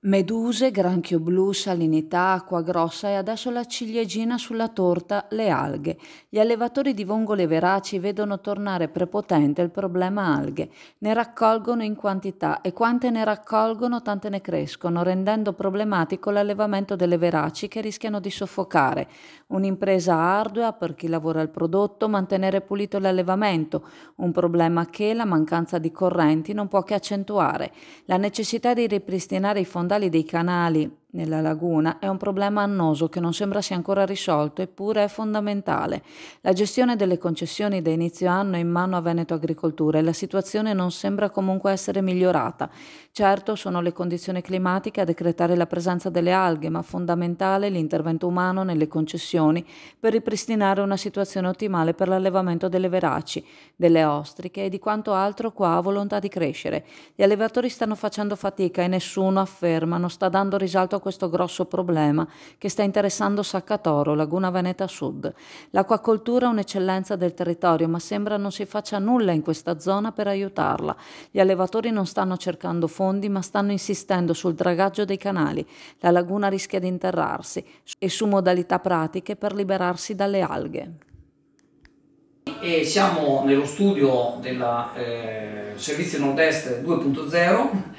Meduse, granchio blu, salinità, acqua grossa e adesso la ciliegina sulla torta, le alghe. Gli allevatori di vongole veraci vedono tornare prepotente il problema alghe. Ne raccolgono in quantità e quante ne raccolgono tante ne crescono, rendendo problematico l'allevamento delle veraci che rischiano di soffocare. Un'impresa ardua per chi lavora il prodotto mantenere pulito l'allevamento, un problema che la mancanza di correnti non può che accentuare. La necessità di ripristinare i fondi fondali dei canali nella laguna è un problema annoso che non sembra sia ancora risolto, eppure è fondamentale. La gestione delle concessioni da inizio anno è in mano a Veneto Agricoltura e la situazione non sembra comunque essere migliorata. Certo sono le condizioni climatiche a decretare la presenza delle alghe, ma fondamentale l'intervento umano nelle concessioni per ripristinare una situazione ottimale per l'allevamento delle veraci, delle ostriche e di quanto altro qua ha volontà di crescere. Gli allevatori stanno facendo fatica e nessuno, affermano, sta dando risalto a questo grosso problema che sta interessando Saccatoro, Laguna Veneta Sud. L'acquacoltura è un'eccellenza del territorio, ma sembra non si faccia nulla in questa zona per aiutarla. Gli allevatori non stanno cercando fondi, ma stanno insistendo sul dragaggio dei canali. La laguna rischia di interrarsi e su modalità pratiche per liberarsi dalle alghe. E siamo nello studio del eh, Servizio Nord-Est 2.0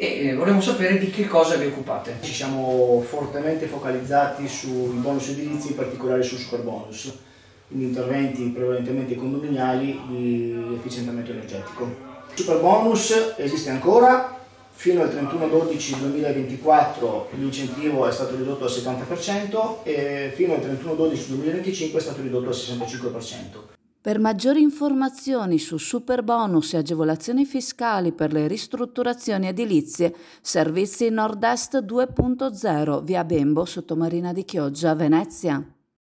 e eh, vorremmo sapere di che cosa vi occupate. Ci siamo fortemente focalizzati sui bonus edilizi, in particolare su super bonus, quindi interventi prevalentemente condominiali di efficientamento energetico. Super bonus esiste ancora, fino al 31-12-2024 l'incentivo è stato ridotto al 70% e fino al 31-12-2025 è stato ridotto al 65%. Per maggiori informazioni su superbonus e agevolazioni fiscali per le ristrutturazioni edilizie, servizi Nord-Est 2.0 via Bembo, sottomarina di Chioggia, Venezia.